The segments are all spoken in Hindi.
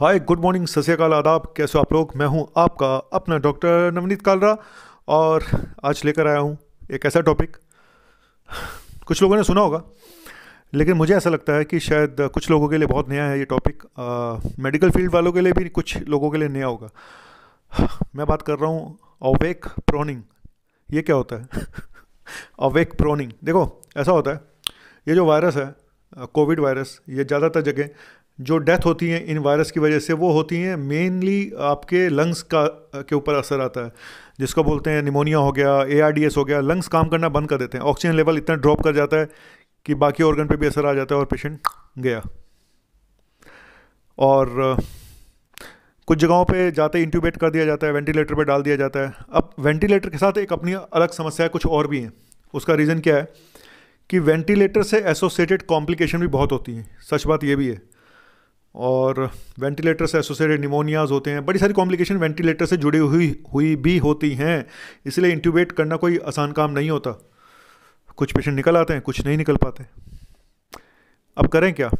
हाय गुड मॉर्निंग सत्याकाल आदाब कैसे आप लोग मैं हूं आपका अपना डॉक्टर नवनीत कालरा और आज लेकर आया हूं एक ऐसा टॉपिक कुछ लोगों ने सुना होगा लेकिन मुझे ऐसा लगता है कि शायद कुछ लोगों के लिए बहुत नया है ये टॉपिक मेडिकल फील्ड वालों के लिए भी कुछ लोगों के लिए नया होगा मैं बात कर रहा हूँ अवेक प्रोनिंग ये क्या होता है अवेक प्रोनिंग देखो ऐसा होता है ये जो वायरस है कोविड वायरस ये ज़्यादातर जगह जो डेथ होती हैं इन वायरस की वजह से वो होती हैं मेनली आपके लंग्स का के ऊपर असर आता है जिसको बोलते हैं निमोनिया हो गया ए हो गया लंग्स काम करना बंद कर देते हैं ऑक्सीजन लेवल इतना ड्रॉप कर जाता है कि बाकी ऑर्गन पे भी असर आ जाता है और पेशेंट गया और कुछ जगहों पे जाते इंट्यूबेट कर दिया जाता है वेंटिलेटर पे डाल दिया जाता है अब वेंटिलेटर के साथ एक अपनी अलग समस्या है कुछ और भी हैं उसका रीज़न क्या है कि वेंटिलेटर से एसोसिएटेड कॉम्प्लिकेशन भी बहुत होती हैं सच बात ये भी है और वेंटिलेटर से एसोसिएटेड निमोनियाज होते हैं बड़ी सारी कॉम्प्लिकेशन वेंटिलेटर से जुड़ी हुई हुई भी होती हैं इसलिए इंट्यूबेट करना कोई आसान काम नहीं होता कुछ पेशेंट निकल आते हैं कुछ नहीं निकल पाते अब करें क्या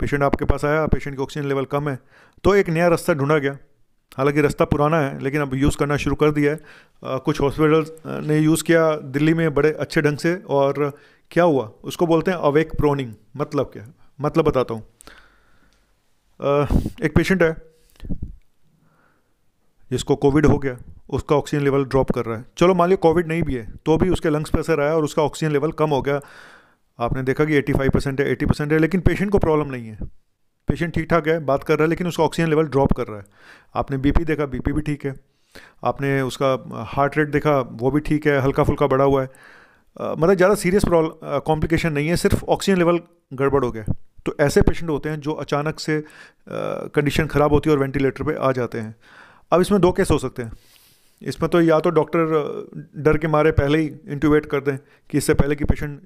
पेशेंट आपके पास आया पेशेंट की ऑक्सीजन लेवल कम है तो एक नया रास्ता ढूंढा गया हालांकि रास्ता पुराना है लेकिन अब यूज़ करना शुरू कर दिया है कुछ हॉस्पिटल ने यूज़ किया दिल्ली में बड़े अच्छे ढंग से और क्या हुआ उसको बोलते हैं अवेक प्रोनिंग मतलब क्या मतलब बताता हूँ एक पेशेंट है जिसको कोविड हो गया उसका ऑक्सीजन लेवल ड्रॉप कर रहा है चलो मान लिया कोविड नहीं भी है तो भी उसके लंग्स पर असर आया और उसका ऑक्सीजन लेवल कम हो गया आपने देखा कि 85 परसेंट है 80 परसेंट है लेकिन पेशेंट को प्रॉब्लम नहीं है पेशेंट ठीक ठाक है बात कर रहा है लेकिन उसका ऑक्सीजन लेवल ड्रॉप कर रहा है आपने बीपी देखा बीपी भी ठीक है आपने उसका हार्ट रेट देखा वो भी ठीक है हल्का फुल्का बढ़ा हुआ है मतलब ज़्यादा सीरियस कॉम्प्लिकेशन नहीं है सिर्फ ऑक्सीजन लेवल गड़बड़ हो गया तो ऐसे पेशेंट होते हैं जो अचानक से कंडीशन ख़राब होती है और वेंटिलेटर पे आ जाते हैं अब इसमें दो केस हो सकते हैं इसमें तो या तो डॉक्टर डर के मारे पहले ही इंट्यूबेट कर दें कि इससे पहले कि पेशेंट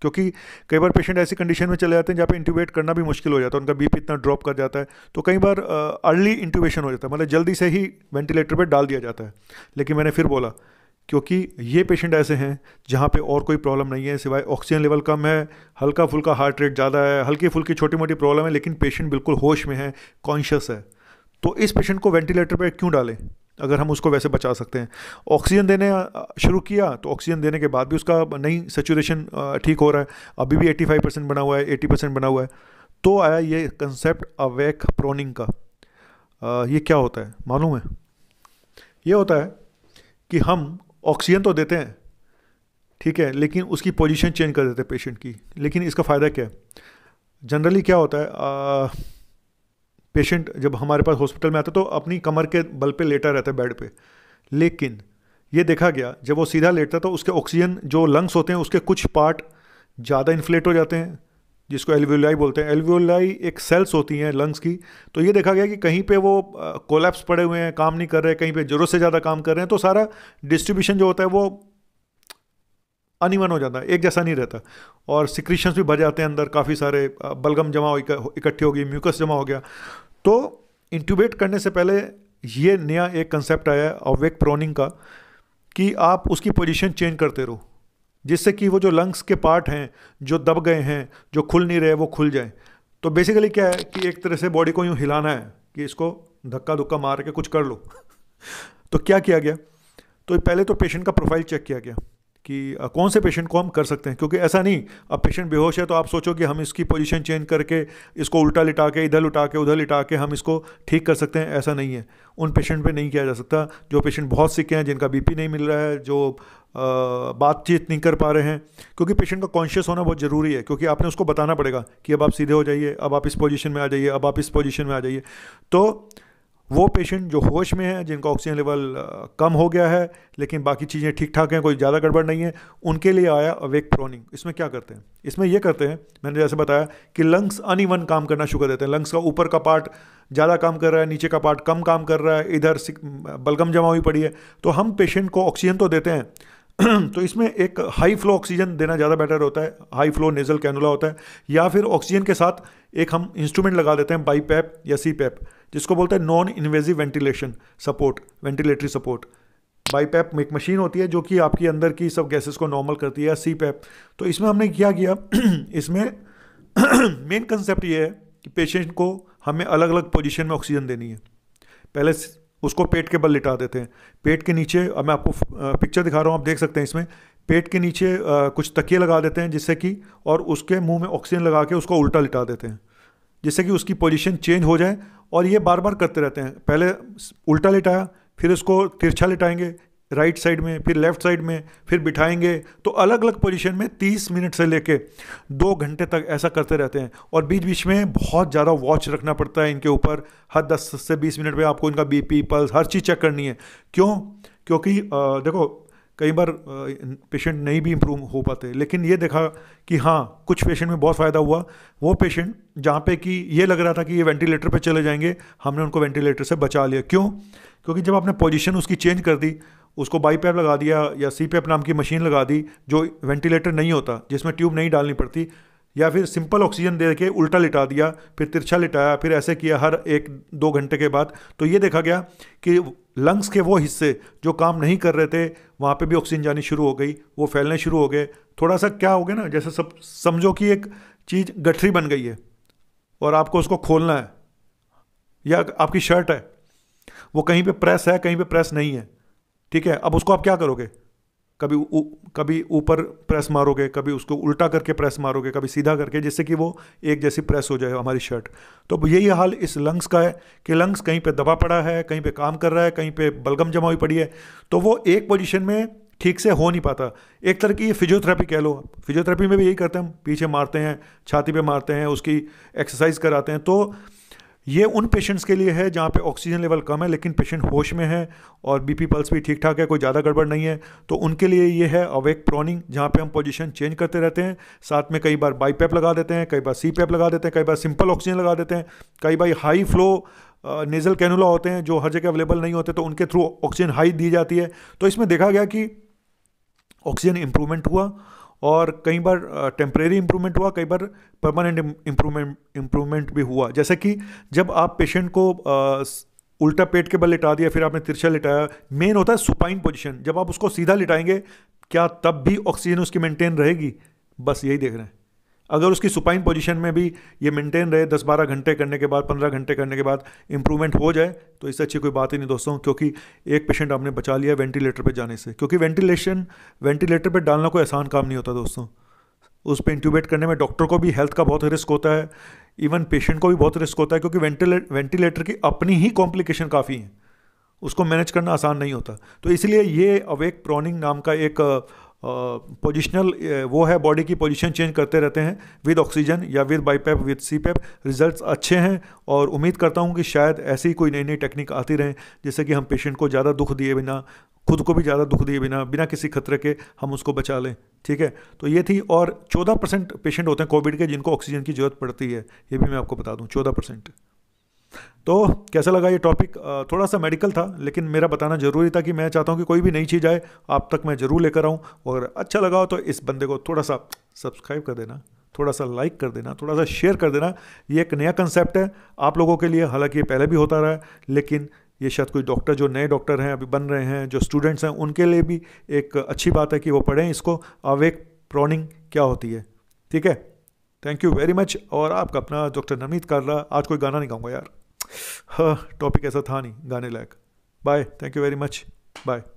क्योंकि कई बार पेशेंट ऐसी कंडीशन में चले जाते हैं जहाँ पे इंट्यूबेट करना भी मुश्किल हो जाता है उनका बीपी इतना ड्रॉप कर जाता है तो कई बार अर्ली इंट्यूबेशन हो जाता है मतलब जल्दी से ही वेंटिलेटर पर डाल दिया जाता है लेकिन मैंने फिर बोला क्योंकि ये पेशेंट ऐसे हैं जहाँ पे और कोई प्रॉब्लम नहीं है सिवाय ऑक्सीजन लेवल कम है हल्का फुल्का हार्ट रेट ज़्यादा है हल्की फुल्की छोटी मोटी प्रॉब्लम है लेकिन पेशेंट बिल्कुल होश में है कॉन्शियस है तो इस पेशेंट को वेंटिलेटर पर क्यों डालें अगर हम उसको वैसे बचा सकते हैं ऑक्सीजन देने शुरू किया तो ऑक्सीजन देने के बाद भी उसका नई सेचुरेशन ठीक हो रहा है अभी भी 85 परसेंट बना हुआ है 80 परसेंट बना हुआ है तो आया ये कंसेप्ट अवेक प्रोनिंग का आ, ये क्या होता है मालूम है ये होता है कि हम ऑक्सीजन तो देते हैं ठीक है लेकिन उसकी पोजीशन चेंज कर देते हैं पेशेंट की लेकिन इसका फ़ायदा क्या है जनरली क्या होता है पेशेंट जब हमारे पास हॉस्पिटल में आता है तो अपनी कमर के बल पे लेटा रहता है बेड पे लेकिन ये देखा गया जब वो सीधा लेटता है तो उसके ऑक्सीजन जो लंग्स होते हैं उसके कुछ पार्ट ज़्यादा इन्फ्लेट हो जाते हैं जिसको एलवियोलाई बोलते हैं एलवियोलाई एक सेल्स होती हैं लंग्स की तो ये देखा गया कि कहीं पे वो कोलैप्स पड़े हुए हैं काम नहीं कर रहे कहीं पे ज़रूरत से ज़्यादा काम कर रहे हैं तो सारा डिस्ट्रीब्यूशन जो होता है वो अनिवन हो जाता है एक जैसा नहीं रहता और सिक्रीशंस भी भर जाते हैं अंदर काफ़ी सारे बलगम जमा इकट्ठी हो गई म्यूकस जमा हो गया तो इंट्यूबेट करने से पहले ये नया एक कंसेप्ट आया है अवेक प्रोनिंग का कि आप उसकी पोजीशन चेंज करते रहो जिससे कि वो जो लंग्स के पार्ट हैं जो दब गए हैं जो खुल नहीं रहे वो खुल जाएँ तो बेसिकली क्या है कि एक तरह से बॉडी को यूँ हिलाना है कि इसको धक्का धुक्का मार के कुछ कर लो तो क्या किया गया तो पहले तो पेशेंट का प्रोफाइल चेक किया गया कि कौन से पेशेंट को हम कर सकते हैं क्योंकि ऐसा नहीं अब पेशेंट बेहोश है तो आप सोचो कि हम इसकी पोजीशन चेंज करके इसको उल्टा लिटा के इधर उठा के उधर लिटा के हम इसको ठीक कर सकते हैं ऐसा नहीं है उन पेशेंट पे नहीं किया जा सकता जो पेशेंट बहुत सिक्के हैं जिनका बीपी नहीं मिल रहा है जो बातचीत नहीं कर पा रहे हैं क्योंकि पेशेंट का कॉन्शियस होना बहुत ज़रूरी है क्योंकि आपने उसको बताना पड़ेगा कि अब आप सीधे हो जाइए अब आप इस पोजिशन में आ जाइए अब आप इस पोजिशन में आ जाइए तो वो पेशेंट जो होश में हैं जिनका ऑक्सीजन लेवल कम हो गया है लेकिन बाकी चीज़ें ठीक ठाक हैं कोई ज़्यादा गड़बड़ नहीं है उनके लिए आया अवेक प्रोनिंग इसमें क्या करते हैं इसमें यह करते हैं मैंने जैसे बताया कि लंग्स अनइवन काम करना शुरू कर देते हैं लंग्स का ऊपर का पार्ट ज़्यादा काम कर रहा है नीचे का पार्ट कम काम कर रहा है इधर बलगम जमा हुई पड़ी है तो हम पेशेंट को ऑक्सीजन तो देते हैं तो इसमें एक हाई फ्लो ऑक्सीजन देना ज़्यादा बेटर होता है हाई फ्लो नेजल कैनुला होता है या फिर ऑक्सीजन के साथ एक हम इंस्ट्रूमेंट लगा देते हैं बाई पैप या सी पैप जिसको बोलते हैं non invasive ventilation support ventilatory support by PAP एक मशीन होती है जो कि आपकी अंदर की सब गैसेस को नॉर्मल करती है सी पैप तो इसमें हमने क्या किया इसमें मेन कंसेप्ट ये है कि पेशेंट को हमें अलग अलग पोजिशन में ऑक्सीजन देनी है पहले उसको पेट के बल लिटा देते हैं पेट के नीचे अब मैं आपको पिक्चर दिखा रहा हूँ आप देख सकते हैं इसमें पेट के नीचे कुछ तकिए लगा देते हैं जिससे कि और उसके मुंह में ऑक्सीजन लगा के उसको उल्टा लिटा देते हैं जिससे कि उसकी पोजीशन चेंज हो जाए और ये बार बार करते रहते हैं पहले उल्टा लिटाया फिर उसको तिरछा लिटाएंगे राइट साइड में फिर लेफ्ट साइड में फिर बिठाएंगे तो अलग अलग पोजीशन में 30 मिनट से लेके दो घंटे तक ऐसा करते रहते हैं और बीच बीच में बहुत ज़्यादा वॉच रखना पड़ता है इनके ऊपर हर 10 से 20 मिनट में आपको इनका बीपी पल्स हर चीज़ चेक करनी है क्यों क्योंकि आ, देखो कई बार पेशेंट नहीं भी इम्प्रूव हो पाते लेकिन ये देखा कि हाँ कुछ पेशेंट में बहुत फ़ायदा हुआ वो पेशेंट जहाँ पे कि ये लग रहा था कि ये वेंटिलेटर पे चले जाएंगे हमने उनको वेंटिलेटर से बचा लिया क्यों क्योंकि जब आपने पोजीशन उसकी चेंज कर दी उसको बाईपैप लगा दिया या सी पैप नाम की मशीन लगा दी जो वेंटिलेटर नहीं होता जिसमें ट्यूब नहीं डालनी पड़ती या फिर सिंपल ऑक्सीजन दे के उल्टा लिटा दिया फिर तिरछा लिटाया फिर ऐसे किया हर एक दो घंटे के बाद तो ये देखा गया कि लंग्स के वो हिस्से जो काम नहीं कर रहे थे वहाँ पे भी ऑक्सीजन जानी शुरू हो गई वो फैलने शुरू हो गए थोड़ा सा क्या हो गया ना जैसे सब समझो कि एक चीज़ गठरी बन गई है और आपको उसको खोलना है या आपकी शर्ट है वो कहीं पे प्रेस है कहीं पे प्रेस नहीं है ठीक है अब उसको आप क्या करोगे कभी उ, कभी ऊपर प्रेस मारोगे कभी उसको उल्टा करके प्रेस मारोगे कभी सीधा करके जिससे कि वो एक जैसी प्रेस हो जाए हमारी शर्ट तो अब यही हाल इस लंग्स का है कि लंग्स कहीं पे दबा पड़ा है कहीं पे काम कर रहा है कहीं पे बलगम जमा हुई पड़ी है तो वो एक पोजीशन में ठीक से हो नहीं पाता एक तरह की ये फिजियोथेरेपी कह लो फिजियोथेरेपी में भी यही करते हैं हम पीछे मारते हैं छाती पे मारते हैं उसकी एक्सरसाइज कराते हैं तो ये उन पेशेंट्स के लिए है जहाँ पे ऑक्सीजन लेवल कम है लेकिन पेशेंट होश में है और बीपी पल्स भी ठीक ठाक है कोई ज़्यादा गड़बड़ नहीं है तो उनके लिए ये है अवेक प्रोनिंग जहाँ पे हम पोजीशन चेंज करते रहते हैं साथ में कई बार बाईपैप लगा देते हैं कई बार सी पैप लगा देते हैं कई बार सिंपल ऑक्सीजन लगा देते हैं कई बार हाई फ्लो नेज़ल कैनुला होते हैं जो हर जगह अवेलेबल नहीं होते तो उनके थ्रू ऑक्सीजन हाई दी जाती है तो इसमें देखा गया कि ऑक्सीजन इम्प्रूवमेंट हुआ और कई बार टेम्प्रेरी इम्प्रूवमेंट हुआ कई बार परमानेंट इम्प्रूवमेंट इम्प्रूवमेंट भी हुआ जैसे कि जब आप पेशेंट को आ, उल्टा पेट के बल लिटा दिया फिर आपने तिरछा लिटाया मेन होता है सुपाइन पोजीशन जब आप उसको सीधा लिटाएंगे क्या तब भी ऑक्सीजन उसकी मेंटेन रहेगी बस यही देख रहे हैं अगर उसकी सुपाइन पोजीशन में भी ये मेंटेन रहे दस बारह घंटे करने के बाद पंद्रह घंटे करने के बाद इंप्रूवमेंट हो जाए तो इससे अच्छी कोई बात ही नहीं दोस्तों क्योंकि एक पेशेंट आपने बचा लिया वेंटिलेटर पर जाने से क्योंकि वेंटिलेशन वेंटिलेटर पर डालना कोई आसान काम नहीं होता दोस्तों उस पर इंट्यूबेट करने में डॉक्टर को भी हेल्थ का बहुत रिस्क होता है इवन पेशेंट को भी बहुत रिस्क होता है क्योंकि वेंटिलेटर की अपनी ही कॉम्प्लिकेशन काफ़ी है उसको मैनेज करना आसान नहीं होता तो इसलिए ये अवेक प्रॉनिंग नाम का एक पोजिशनल वो है बॉडी की पोजिशन चेंज करते रहते हैं विद ऑक्सीजन या with BiPAP with CPAP result अच्छे हैं और उम्मीद करता हूँ कि शायद ऐसी कोई नई नई टेक्निक आती रहें जिससे कि हम पेशेंट को ज़्यादा दुख दिए बिना खुद को भी ज़्यादा दुख दिए बिना बिना किसी खतरे के हम उसको बचा लें ठीक है तो ये थी और चौदह परसेंट पेशेंट होते हैं कोविड के जिनको ऑक्सीजन की ज़रूरत पड़ती है ये भी मैं आपको बता दूँ चौदह परसेंट तो कैसा लगा ये टॉपिक थोड़ा सा मेडिकल था लेकिन मेरा बताना ज़रूरी था कि मैं चाहता हूँ कि कोई भी नई चीज़ आए आप तक मैं ज़रूर लेकर आऊँ और अच्छा लगा हो तो इस बंदे को थोड़ा सा सब्सक्राइब कर देना थोड़ा सा लाइक कर देना थोड़ा सा शेयर कर देना ये एक नया कंसेप्ट है आप लोगों के लिए हालांकि ये पहले भी होता रहा है लेकिन ये शायद कोई डॉक्टर जो नए डॉक्टर हैं अभी बन रहे हैं जो स्टूडेंट्स हैं उनके लिए भी एक अच्छी बात है कि वो पढ़ें इसको आवेक प्रॉनिंग क्या होती है ठीक है थैंक यू वेरी मच और आपका अपना डॉक्टर नवनीत कार्ला आज कोई गाना नहीं गाऊंगा यार टॉपिक ऐसा था नहीं गाने लायक bye thank you very much bye